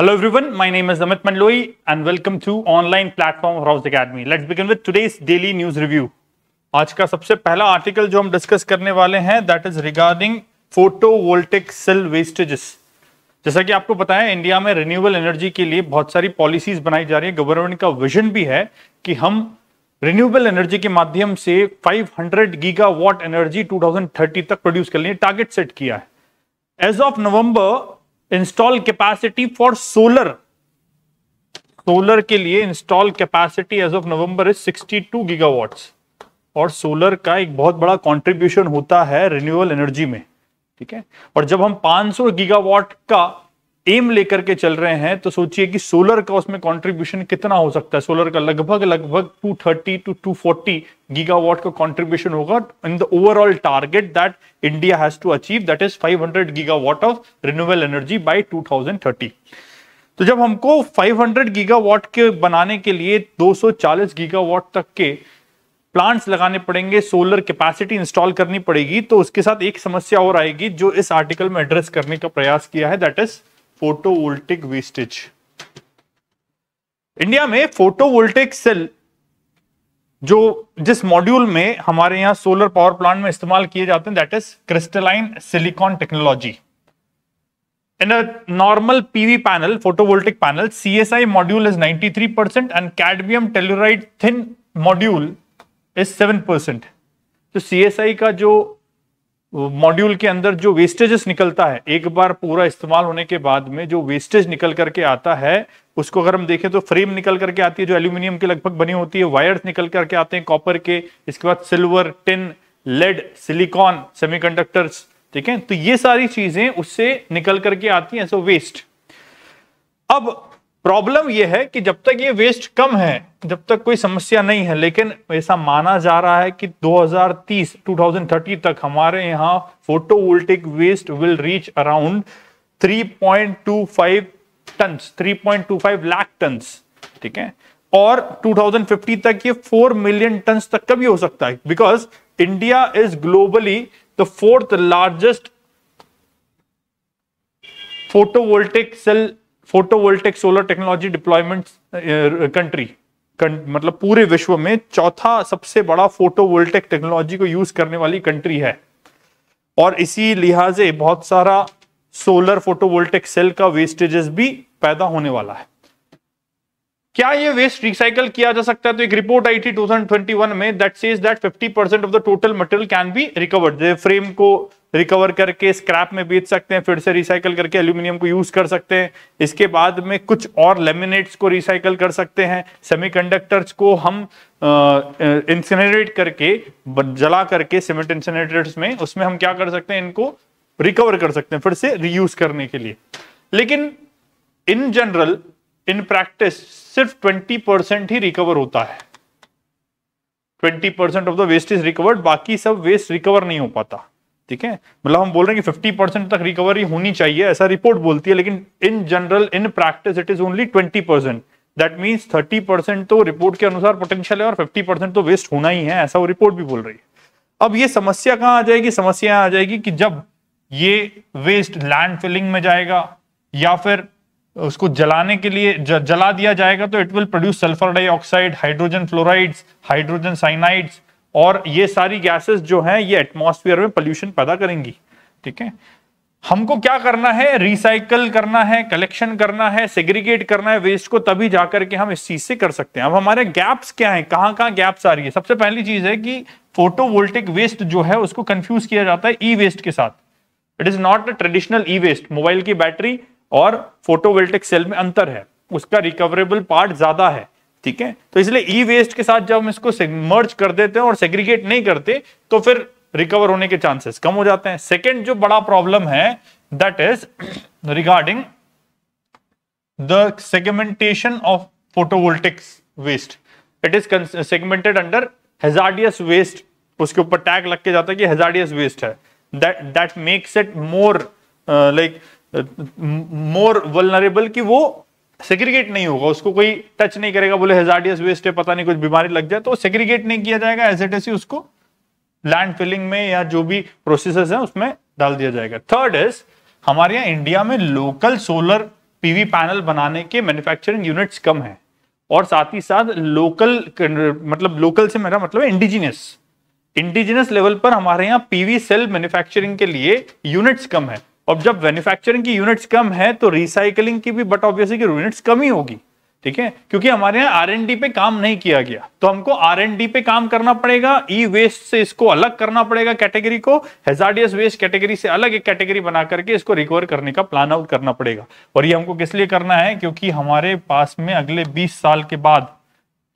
Hello everyone, my name is Amit Mandloi and welcome to online platform House Academy. Let's begin with today's daily news review. आज का सबसे पहला article जो हम discuss करने वाले हैं that is regarding photovoltaic cell wastages जैसा कि आपको पता है इंडिया में रिन्यूएबल एनर्जी के लिए बहुत सारी पॉलिसीज बनाई जा रही है गवर्नमेंट का विजन भी है कि हम रिन्यूएबल एनर्जी के माध्यम से 500 गीगावाट एनर्जी 2030 तक प्रोड्यूस करने टारगेट सेट किया है as of November install capacity for solar solar के लिए install capacity as of November is 62 gigawatts और सोलर का एक बहुत बड़ा कंट्रीब्यूशन होता है रिन्यूएबल एनर्जी में ठीक है और जब हम 500 गीगावाट का एम लेकर के चल रहे हैं तो सोचिए कि सोलर का उसमें कंट्रीब्यूशन कितना हो सकता है सोलर का लगभग लगभग 230 टू 240 गीगावाट का कंट्रीब्यूशन होगा in the overall target that India has to achieve that is 500 gigawatt of renewable energy by 2030 तो जब हमको 500 गीगावाट के बनाने के लिए 240 गीगावाट तक के प्लांट्स लगाने पड़ेंगे सोलर कैपेसिटी इंस्टॉल करनी पड़ेगी तो उसके साथ एक समस्या और आएगी जो इस आर्टिकल में एड्रेस करने का प्रयास किया है that is photovoltaic wastage India में फोटोवोल्टिक सेल जो जिस मॉड्यूल में हमारे यहां सोलर पावर प्लांट में इस्तेमाल किए जाते हैं that is crystalline silicon technology in a normal PV panel photovoltaic panel CSI module is 93 percent and cadmium telluride thin module is 7 percent तो सीएसआई का जो मॉड्यूल के अंदर जो वेस्टेजेस निकलता है एक बार पूरा इस्तेमाल होने के बाद में जो वेस्टेज निकल करके आता है उसको अगर हम देखें तो फ्रेम निकल करके आती है जो एल्यूमिनियम के लगभग बनी होती है वायर्स निकल करके आते हैं कॉपर के इसके बाद silver tin lead silicon semiconductors ठीक है तो ये सारी चीजें उससे निकल करके आती हैं सो वेस्ट अब प्रॉब्लम यह है कि जब तक ये वेस्ट कम है जब तक कोई समस्या नहीं है लेकिन ऐसा माना जा रहा है कि 2030 2030 तक हमारे यहाँ photovoltaic waste will reach around 3.25 tons 3.25 lakh ton ठीक है और 2050 तक ये 4 मिलियन टन तक का भी हो सकता है because India is globally the fourth largest photovoltaic cell photovoltaic solar technology deployment country मतलब पूरे विश्व में चौथा सबसे बड़ा फोटोवोल्टेक टेक्नोलॉजी को यूज करने वाली कंट्री है और इसी लिहाजे बहुत सारा सोलर फोटोवोल्टेक सेल का वेस्टेजेस भी पैदा होने वाला है क्या ये वेस्ट रिसाइकल किया जा सकता है तो एक रिपोर्ट आई थी 2021 में that says that 50 percent of the total material can be recovered frame को रिकवर करके स्क्रैप में बेच सकते हैं फिर से रिसाइकल करके एल्यूमिनियम को यूज कर सकते हैं इसके बाद में कुछ और लेमिनेट्स को रिसाइकल कर सकते हैं सेमीकंडक्टर्स को हम इंसिनरेट करके जला करके सीमेंट इंसिनरेटर्स में उसमें हम क्या कर सकते हैं इनको रिकवर कर सकते हैं फिर से रीयूज करने के लिए लेकिन इन जनरल इन प्रैक्टिस सिर्फ ट्वेंटी परसेंट ही रिकवर होता है twenty percent of the waste is recovered बाकी सब वेस्ट रिकवर नहीं हो पाता ठीक है मतलब हम बोल रहे हैं कि फिफ्टी परसेंट तक रिकवरी होनी चाहिए ऐसा रिपोर्ट बोलती है लेकिन in general in practice it is only twenty percent that means thirty percent तो रिपोर्ट के अनुसार पोटेंशियल है और फिफ्टी परसेंट तो वेस्ट होना ही है ऐसा वो रिपोर्ट भी बोल रही है अब ये समस्या कहाँ आ जाएगी समस्या आ जाएगी कि जब ये वेस्ट लैंड फिलिंग में जाएगा या फिर उसको जलाने के लिए ज, जला दिया जाएगा तो it will produce sulphur dioxide hydrogen fluorides hydrogen cyanides और ये सारी गैसेस जो हैं ये एटमॉस्फेयर में पोल्यूशन पैदा करेंगी ठीक है हमको क्या करना है रिसाइकल करना है कलेक्शन करना है सेग्रीगेट करना है वेस्ट को तभी जाकर के हम इस चीज से कर सकते हैं अब हमारे गैप्स क्या है कहाँ कहाँ गैप्स आ रही है सबसे पहली चीज है कि फोटोवोल्टिक वेस्ट जो है उसको कंफ्यूज किया जाता है ई वेस्ट के साथ it is not a traditional e waste mobile की बैटरी और फोटोवोल्टिक सेल में अंतर है उसका रिकवरेबल पार्ट ज्यादा है ठीक है तो इसलिए ई वेस्ट के साथ जब हम इसको मर्ज कर देते हैं और सेग्रीगेट नहीं करते तो फिर रिकवर होने के चांसेस कम हो जाते हैं सेकेंड जो बड़ा प्रॉब्लम है that is regarding the segmentation of photovoltaic waste it is segmented under hazardous waste उसके ऊपर टैग लग के जाता है कि हेजार्डियस वेस्ट है that that makes it more like more vulnerable कि वो सेग्रीगेट नहीं होगा उसको कोई टच नहीं करेगा बोले हेजार्डियस वेस्ट है पता नहीं कुछ बीमारी लग जाए तो सेग्रीगेट नहीं किया जाएगा एज एट इज उसको लैंड फिलिंग में या जो भी प्रोसेस है उसमें डाल दिया जाएगा थर्ड इज हमारे यहाँ इंडिया में लोकल सोलर पीवी पैनल बनाने के मैन्युफैक्चरिंग यूनिट्स कम है और साथ ही साथ लोकल मतलब लोकल से मेरा मतलब है इंडिजिनियस इंडिजिनियस लेवल पर हमारे यहाँ पीवी सेल मैन्युफैक्चरिंग के लिए यूनिट्स कम है और जब मैन्युफैक्चरिंग की यूनिट्स कम है तो रिसाइकलिंग की भी बट ऑब्वियसली यूनिट्स कम ही होगी ठीक है क्योंकि हमारे यहाँ आर पे काम नहीं किया गया तो हमको आर पे काम करना पड़ेगा ई वेस्ट से इसको अलग करना पड़ेगा कैटेगरी को हेजार्डियस वेस्ट कैटेगरी से अलग एक कैटेगरी बना करके इसको रिकवर करने का प्लान आउट करना पड़ेगा और ये हमको किस लिए करना है क्योंकि हमारे पास में अगले बीस साल के बाद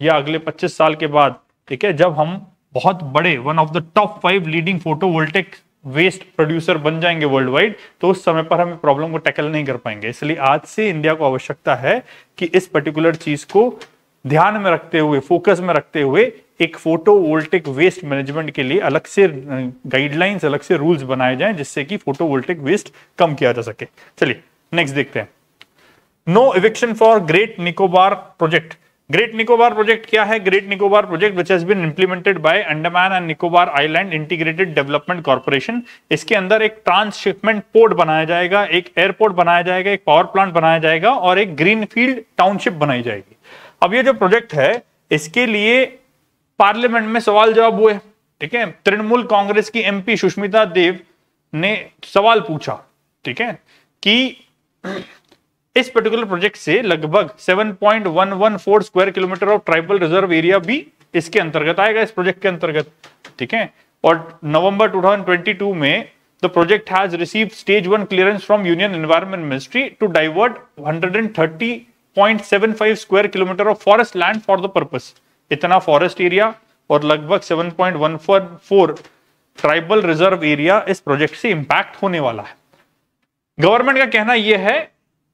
या अगले पच्चीस साल के बाद ठीक है जब हम बहुत बड़े one of the top five leading voltaic waste producer बन जाएंगे वर्ल्ड वाइड तो उस समय पर हम प्रॉब्लम को टैकल नहीं कर पाएंगे इसलिए आज से इंडिया को आवश्यकता है कि इस पर्टिकुलर चीज को ध्यान में रखते हुए फोकस में रखते हुए एक फोटोवोल्टिक वेस्ट मैनेजमेंट के लिए अलग से गाइडलाइंस अलग से रूल्स बनाए जाएं जिससे कि फोटोवोल्टिक वेस्ट कम किया जा सके चलिए नेक्स्ट देखते हैं no eviction for great Nicobar project great Nicobar project क्या है great Nicobar project which has been implemented by Andaman and Nicobar island integrated development corporation इसके अंदर एक ट्रांसशिपमेंट पोर्ट बनाया जाएगा एक एयरपोर्ट बनाया जाएगा एक पावर प्लांट बनाया जाएगा और एक ग्रीन फील्ड टाउनशिप बनाई जाएगी अब ये जो प्रोजेक्ट है इसके लिए पार्लियामेंट में सवाल जवाब हुए ठीक है तृणमूल कांग्रेस की एमपी सुष्मिता देव ने सवाल पूछा ठीक है कि इस पर्टिकुलर प्रोजेक्ट से लगभग 7.114 square kilometre of tribal reserve area भी इसके अंतर्गत आएगा इस प्रोजेक्ट के अंतर्गत ठीक है और नवंबर 2022 में the project has receive stage one clearance from union environment ministry to divert 130.75 square kilometre of forest land for the purpose इतना फॉरेस्ट एरिया और लगभग सेवन ट्राइबल रिजर्व एरिया इस प्रोजेक्ट से इंपैक्ट होने वाला है गवर्नमेंट का कहना यह है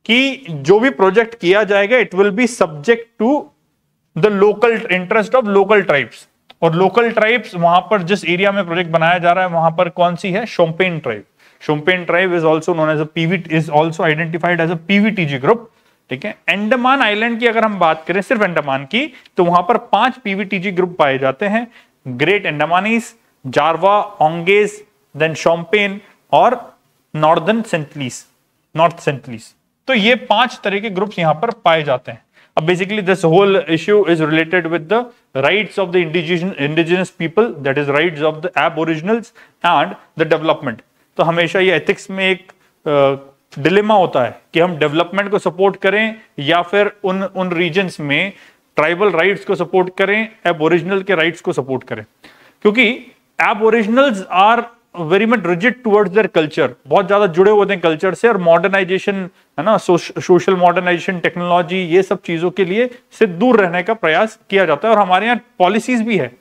कि जो भी प्रोजेक्ट किया जाएगा it will be subject to the local interest of local tribes और लोकल ट्राइब्स वहां पर जिस एरिया में प्रोजेक्ट बनाया जा रहा है वहां पर कौन सी है Shompen tribe Shompen tribe is also known as PV is also identified as a PVTG group ठीक है एंडमान आइलैंड की अगर हम बात करें सिर्फ एंडमान की तो वहां पर पांच पीवीटीजी ग्रुप पाए जाते हैं ग्रेट एंडमानीज जारवा ओंगेज देन शोम्पेन और नॉर्दर्न सेंटलीस नॉर्थ सेंटलीस तो ये पांच तरह के ग्रुप्स यहां पर पाए जाते हैं अब basically this whole issue is related with the rights of the indigenous people that is rights of the aboriginals and the development तो हमेशा ये एथिक्स में एक डिलेमा होता है कि हम डेवलपमेंट को सपोर्ट करें या फिर उन उन रीजन्स में ट्राइबल राइट्स को सपोर्ट करें एब ओरिजिनल के राइट्स को सपोर्ट करें क्योंकि aboriginals are very much rigid towards their culture बहुत ज्यादा जुड़े हुए हैं कल्चर से और मॉडर्नाइजेशन है ना सोशल मॉडर्नाइजेशन टेक्नोलॉजी ये सब चीजों के लिए से दूर रहने का प्रयास किया जाता है और हमारे यहाँ पॉलिसीज भी है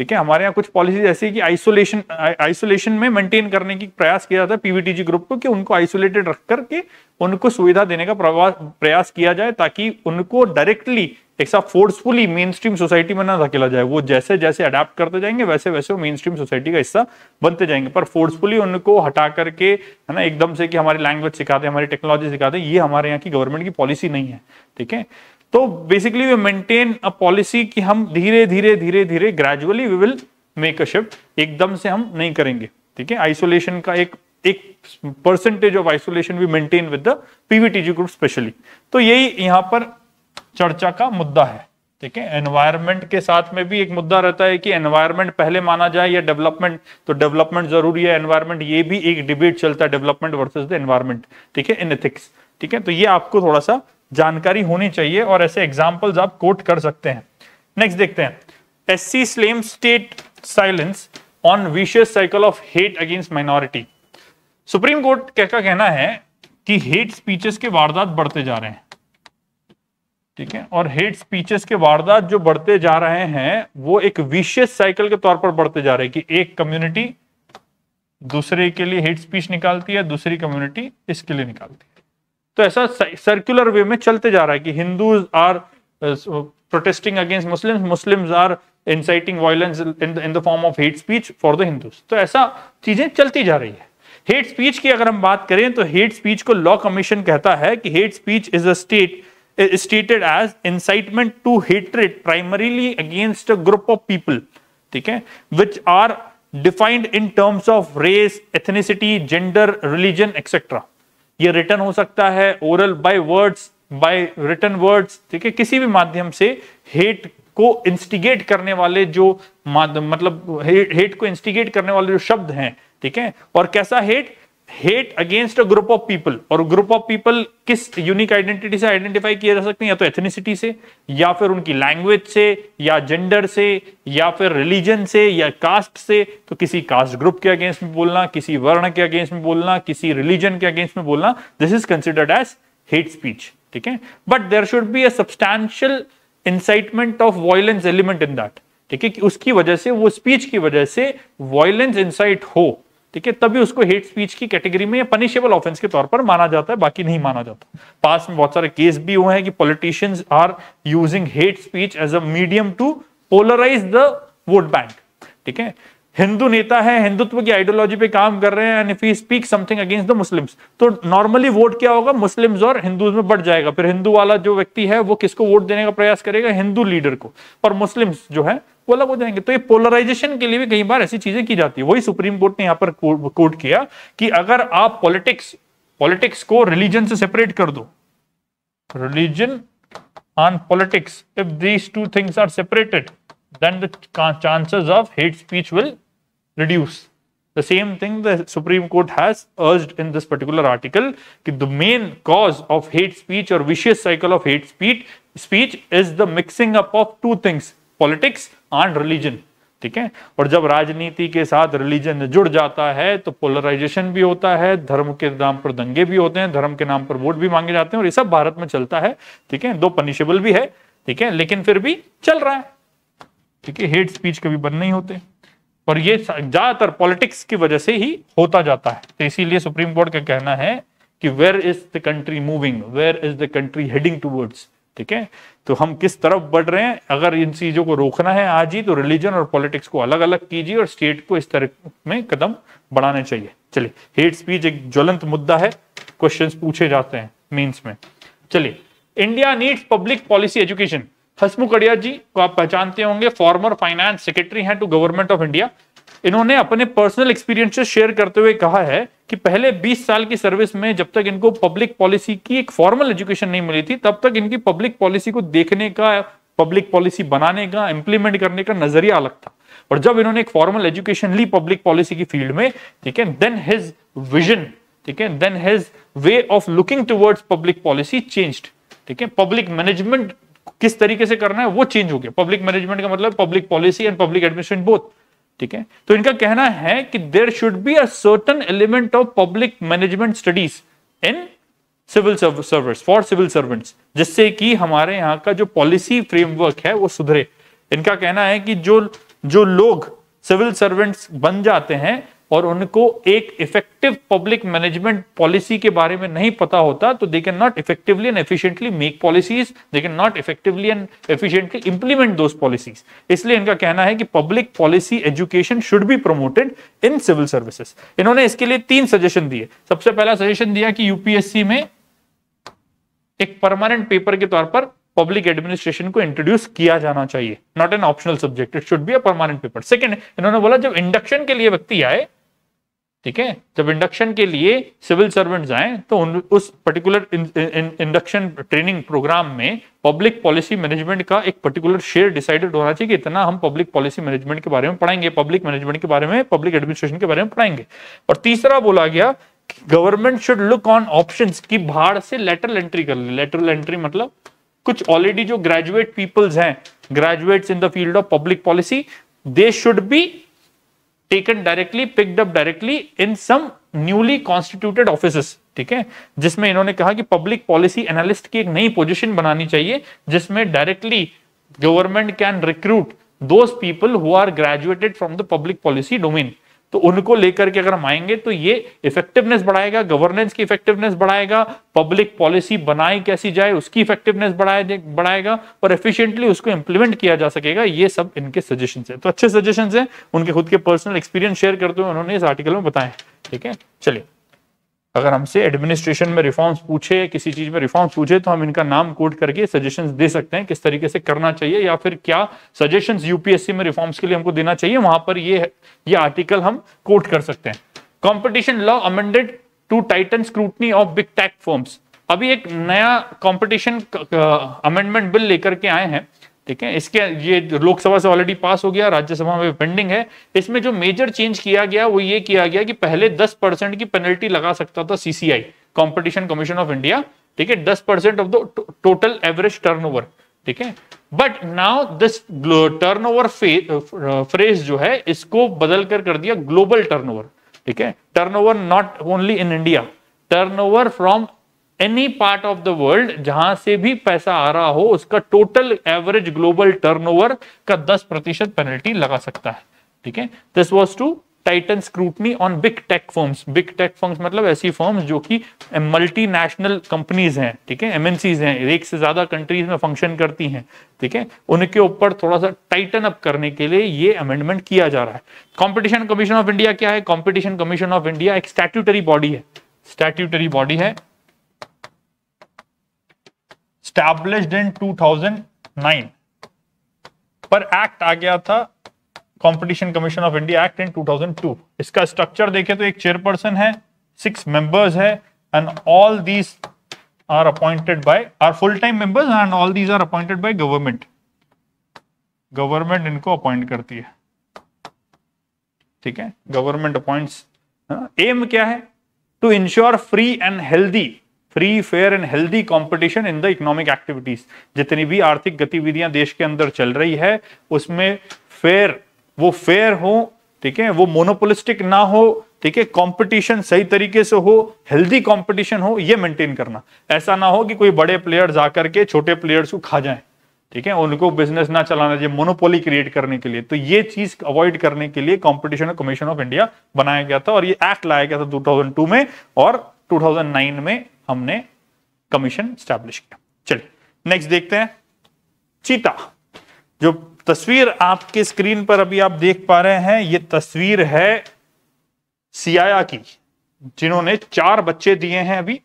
ठीक है हमारे यहाँ कुछ पॉलिसीज ऐसी है कि आइसोलेशन आइसोलेशन में मेंटेन करने की प्रयास किया जाता है पीवीटीजी ग्रुप को कि उनको आइसोलेटेड रख करके उनको सुविधा देने का प्रयास किया जाए ताकि उनको डायरेक्टली एक साथ फोर्सफुली मेन स्ट्रीम सोसाइटी में ना धकेला जाए वो जैसे जैसे अडेप्ट करते जाएंगे वैसे वैसे वो मेन स्ट्रीम सोसाइटी का हिस्सा बनते जाएंगे पर फोर्सफुली उनको हटा करके है ना एकदम से कि हमारी लैंग्वेज सिखाते हैं हमारी टेक्नोलॉजी सिखाते हैं ये हमारे यहाँ की गवर्नमेंट की पॉलिसी नहीं है ठीक है तो basically we maintain a policy कि हम धीरे धीरे धीरे धीरे gradually we will make a shift एकदम से हम नहीं करेंगे ठीक है आइसोलेशन का एक एक percentage of isolation we maintain with the PVTG group specially तो यही यहाँ पर चर्चा का मुद्दा है ठीक है एनवायरमेंट के साथ में भी एक मुद्दा रहता है कि एनवायरमेंट पहले माना जाए या डेवलपमेंट तो डेवलपमेंट जरूरी है एनवायरमेंट ये भी एक डिबेट चलता है डेवलपमेंट वर्सेज द एनवायरमेंट ठीक है इन एथिक्स ठीक है तो ये आपको थोड़ा सा जानकारी होनी चाहिए और ऐसे एग्जाम्पल्स आप कोट कर सकते हैं नेक्स्ट देखते हैं S C slams state silence on vicious cycle of hate against minority Supreme Court का कहना है कि हेट स्पीचेस के वारदात बढ़ते जा रहे हैं ठीक है और हेट स्पीचेस के वारदात जो बढ़ते जा रहे हैं वो एक विशेष साइकिल के तौर पर बढ़ते जा रहे हैं कि एक कम्युनिटी दूसरे के लिए हेट स्पीच निकालती है दूसरी कम्युनिटी इसके लिए निकालती है तो ऐसा सर्कुलर वे में चलते जा रहा है कि Hindu are protesting against Muslim Muslim are inciting violence in the form of hate speech for the Hindus तो ऐसा चीजें चलती जा रही है हेट स्पीच की अगर हम बात करें तो हेट स्पीच को लॉ कमीशन कहता है कि hate speech is a state stated as incitement to hatred primarily against a group of people ठीक है which are defined in terms of race ethnicity gender religion etcetera ये written हो सकता है oral by words by written words ठीक है किसी भी माध्यम से हेट को इंस्टिगेट करने वाले जो मतलब हेट को इंस्टिगेट करने वाले जो शब्द हैं ठीक है और कैसा hate hate against a group of people और ग्रुप ऑफ पीपल किस यूनिक आइडेंटिटी से आइडेंटिफाई किए जा सकते हैं या तो एथनिसिटी से या फिर उनकी लैंग्वेज से या जेंडर से या फिर रिलीजन से या कास्ट से तो किसी कास्ट ग्रुप के अगेंस्ट में बोलना किसी वर्ण के अगेंस्ट में बोलना किसी रिलीजन के अगेंस्ट में बोलना this is considered as hate speech ठीक है but there should be substantial incitement of violence element in that ठीक है कि उसकी वजह से वो स्पीच की वजह से वॉयलेंस इंसाइट हो ठीक है तभी उसको हेट स्पीच की कैटेगरी में या पनिशेबल ऑफेंस के तौर पर माना जाता है बाकी नहीं माना जाता पास में बहुत सारे केस भी हुए हैं कि politicians are using hate speech as a medium to polarise the vote bank ठीक है हिंदू नेता है हिंदुत्व की आइडियोलॉजी पे काम कर रहे हैं and if speak something against the Muslims तो नॉर्मली वोट क्या होगा मुस्लिम्स और हिंदूज में बढ़ जाएगा फिर हिंदू वाला जो व्यक्ति है वो किसको वोट देने का प्रयास करेगा हिंदू लीडर को पर मुस्लिम्स जो है वो अलग हो जाएंगे तो ये पोलराइजेशन के लिए भी कई बार ऐसी चीजें की जाती है वही सुप्रीम कोर्ट ने यहाँ पर कोर्ट किया कि अगर आप पॉलिटिक्स पॉलिटिक्स को रिलीजन से सेपरेट कर दो religion on politics if these two things are separated then the chances of hate speech will reduce. The same thing the Supreme Court has urged in this particular article that the main cause of hate speech or vicious cycle of hate speech, speech is the mixing up of two things politics and religion. ठीक है और जब राजनीति के साथ religion जुड़ जाता है तो पोलराइजेशन भी होता है धर्म के नाम पर दंगे भी होते हैं धर्म के नाम पर वोट भी मांगे जाते हैं और ये सब भारत में चलता है ठीक है दो पनिशेबल भी है ठीक है लेकिन फिर भी चल रहा है ठीक है हेट स्पीच कभी बंद नहीं होते और ये ज्यादातर पॉलिटिक्स की वजह से ही होता जाता है तो इसीलिए सुप्रीम कोर्ट का कहना है कि where is the country moving where is the country heading towards ठीक है तो हम किस तरफ बढ़ रहे हैं अगर इन चीजों को रोकना है आज ही तो रिलीजन और पॉलिटिक्स को अलग अलग कीजिए और स्टेट को इस तरह में कदम बढ़ाने चाहिए चलिए हेट स्पीच एक ज्वलंत मुद्दा है क्वेश्चंस पूछे जाते हैं मींस में चलिए India needs public policy education Hasmukh Adhia ji को आप पहचानते होंगे फॉर्मर फाइनेंस सेक्रेटरी हैं टू गवर्नमेंट ऑफ इंडिया इन्होंने अपने पर्सनल एक्सपीरियंस शेयर करते हुए कहा है कि पहले 20 साल की सर्विस में जब तक इनको पब्लिक पॉलिसी की एक फॉर्मल एजुकेशन नहीं मिली थी तब तक इनकी पब्लिक पॉलिसी को देखने का पब्लिक पॉलिसी बनाने का इंप्लीमेंट करने का नजरिया अलग था और जब इन्होंने एक फॉर्मल एजुकेशन ली पब्लिक पॉलिसी की फील्ड में ठीक है देन हिज विजन ठीक है then his way of looking towards public policy changed ठीक है पब्लिक मैनेजमेंट किस तरीके से करना है वो चेंज हो गया पब्लिक मैनेजमेंट का मतलब public policy and public administration both ठीक है तो इनका कहना है कि देर शुड बी अटन element of public management studies in civil service for civil servants जिससे कि हमारे यहाँ का जो पॉलिसी फ्रेमवर्क है वो सुधरे इनका कहना है कि जो जो लोग सिविल सर्वेंट्स बन जाते हैं और उनको एक इफेक्टिव पब्लिक मैनेजमेंट पॉलिसी के बारे में नहीं पता होता तो they can not effectively and efficiently make policies they can not effectively and efficiently implement those policies इसलिए इनका कहना है कि public policy education should be promoted in civil services इन्होंने इसके लिए तीन सजेशन दिए सबसे पहला सजेशन दिया कि यूपीएससी में एक परमानेंट पेपर के तौर पर पब्लिक एडमिनिस्ट्रेशन को इंट्रोड्यूस किया जाना चाहिए not an optional subject it should be a permanent paper second इन्होंने बोला जब इंडक्शन के लिए व्यक्ति आए ठीक है जब इंडक्शन के लिए सिविल सर्वेंट आए तो उन उस पर्टिकुलर इंडक्शन ट्रेनिंग प्रोग्राम में पब्लिक पॉलिसी मैनेजमेंट का एक पर्टिकुलर शेयर डिसाइडेड होना चाहिए कि इतना हम पब्लिक पॉलिसी मैनेजमेंट के बारे में पढ़ाएंगे पब्लिक मैनेजमेंट के बारे में पब्लिक एडमिनिस्ट्रेशन के बारे में पढ़ाएंगे और तीसरा बोला गया government should look on option की बाहर से लेटरल एंट्री कर ले लेटरल एंट्री मतलब कुछ ऑलरेडी जो ग्रेजुएट पीपल्स हैं graduates in the field of public policy they should be taken directly picked up directly in some newly constituted offices. ठीक है जिसमें इन्होंने कहा कि पब्लिक पॉलिसी एनालिस्ट की एक नई पोजिशन बनानी चाहिए जिसमें directly government can recruit those people who are graduated from the public policy domain तो उनको लेकर के अगर हम आएंगे तो ये इफेक्टिवनेस बढ़ाएगा गवर्नेंस की इफेक्टिवनेस बढ़ाएगा पब्लिक पॉलिसी बनाई कैसी जाए उसकी इफेक्टिवनेस बढ़ाए बढ़ाएगा और एफिशिएंटली उसको इंप्लीमेंट किया जा सकेगा ये सब इनके सजेशन है तो अच्छे सजेशन है उनके खुद के पर्सनल एक्सपीरियंस शेयर करते हुए उन्होंने इस आर्टिकल में बताया ठीक है चलिए अगर हमसे एडमिनिस्ट्रेशन में रिफॉर्म्स पूछे किसी चीज में रिफॉर्म्स पूछे तो हम इनका नाम कोट करके सजेशन दे सकते हैं किस तरीके से करना चाहिए या फिर क्या सजेशन यूपीएससी में रिफॉर्म्स के लिए हमको देना चाहिए वहां पर ये ये आर्टिकल हम कोट कर सकते हैं competition law amended to tighten scrutiny of big tech firms अभी एक नया कॉम्पिटिशन अमेंडमेंट बिल लेकर के आए हैं ठीक है इसके ये लोकसभा से ऑलरेडी पास हो गया राज्यसभा में पेंडिंग है इसमें जो मेजर चेंज किया गया वो ये किया गया कि पहले दस परसेंट की पेनल्टी लगा सकता था CCI competition commission of India ठीक है दस percent of the total average turnover ठीक है but now this over phrase जो है इसको बदल कर कर दिया ग्लोबल टर्न ठीक है turn not only in India turn from any part of the world जहां से भी पैसा आ रहा हो उसका टोटल एवरेज ग्लोबल टर्नओवर का 10 प्रतिशत पेनल्टी लगा सकता है ठीक है this was to tighten scrutiny on big tech firms big tech firms मतलब ऐसी फॉर्म्स जो कि नेशनल कंपनीज हैं ठीक है एमएनसीज हैं एक से ज्यादा कंट्रीज में फंक्शन करती हैं ठीक है उनके ऊपर थोड़ा सा टाइटन अप करने के लिए ये अमेंडमेंट किया जा रहा है कॉम्पिटिशन कमीशन ऑफ इंडिया क्या है कॉम्पिटिशन कमीशन ऑफ इंडिया एक स्टैट्यूटरी बॉडी है स्टैट्यूटरी बॉडी है स्टैब्लिश्ड इन 2009 पर एक्ट आ गया था competition commission of India act in 2002 इसका स्ट्रक्चर देखें तो एक चेयरपर्सन है सिक्स मेंबर्स है and all these are appointed by are full time members and all these are appointed by government government इनको अपॉइंट करती है ठीक है गवर्नमेंट अपॉइंट्स एम क्या है to ensure free and healthy free fair and healthy competition in the economic activities जितनी भी आर्थिक गतिविधियां देश के अंदर चल रही है उसमें फेयर वो फेयर हो ठीक है वो मोनोपोलिस्टिक ना हो ठीक है कंपटीशन सही तरीके से हो हेल्दी कंपटीशन हो ये मेंटेन करना ऐसा ना हो कि कोई बड़े प्लेयर्स आकर के छोटे प्लेयर्स को खा जाए ठीक है उनको बिजनेस ना चलाना चाहिए मोनोपोली क्रिएट करने के लिए तो ये चीज अवॉइड करने के लिए कंपटीशन कमीशन ऑफ इंडिया बनाया गया था और ये एक्ट लाया गया था 2002 में और 2009 में हमने कमीशन स्टैब्लिश किया चलिए नेक्स्ट देखते हैं चीता जो तस्वीर आपके स्क्रीन पर अभी आप देख पा रहे हैं ये तस्वीर है सियाया की जिन्होंने चार बच्चे दिए हैं अभी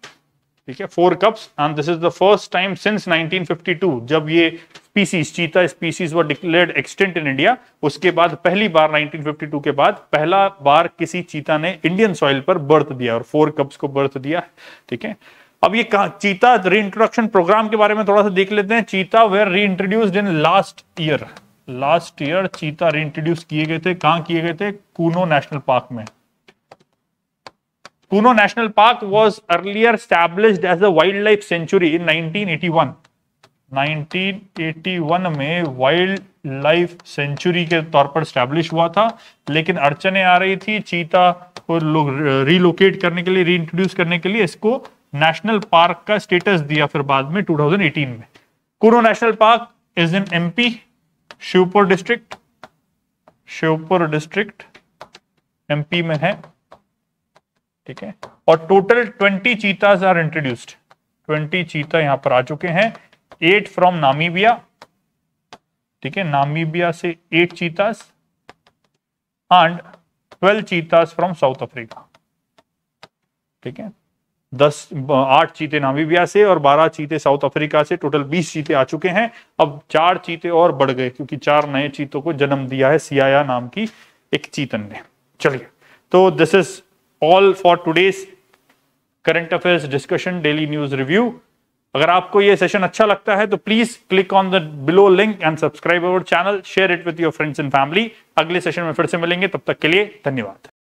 ठीक है four cubs and this is the first time since 1952 जब ये species cheetah species were declared extinct in India उसके बाद पहली बार 1952 के बाद पहला बार किसी चीता ने इंडियन सॉइल पर बर्थ दिया और फोर कप्स को बर्थ दिया ठीक है अब ये चीता री इंट्रोडक्शन प्रोग्राम के बारे में थोड़ा सा देख लेते हैं cheetah were reintroduced in last year last year cheetah री इंट्रोड्यूस किए गए थे कहाँ किए गए थे कूनो नेशनल पार्क में Kuno National Park was earlier established as a wildlife sanctuary in 1981. 1981 में वाइल्ड लाइफ सेंचुरी के तौर पर स्टैब्लिश हुआ था लेकिन अड़चने आ रही थी चीता को लोग रिलोकेट करने के लिए रीइंट्रोड्यूस करने के लिए इसको नेशनल पार्क का स्टेटस दिया फिर बाद में 2018 में Kuno national park is in MP Shivpur district Shivpur district MP में है ठीक है और total twenty cheetahs are introduced twenty cheetah यहां पर आ चुके हैं एट फ्रॉम नामीबिया ठीक है नामीबिया से eight cheetahs and twelve cheetahs from South Africa ठीक है दस आठ चीते नामीबिया से और बारह चीते साउथ अफ्रीका से टोटल बीस चीते आ चुके हैं अब चार चीते और बढ़ गए क्योंकि चार नए चीतों को जन्म दिया है सियाया नाम की एक चीतन ने चलिए तो this is all for today's current affairs discussion daily news review अगर आपको यह सेशन अच्छा लगता है तो please click on the below link and subscribe our channel share it with your friends and family अगले सेशन में फिर से मिलेंगे तब तक के लिए धन्यवाद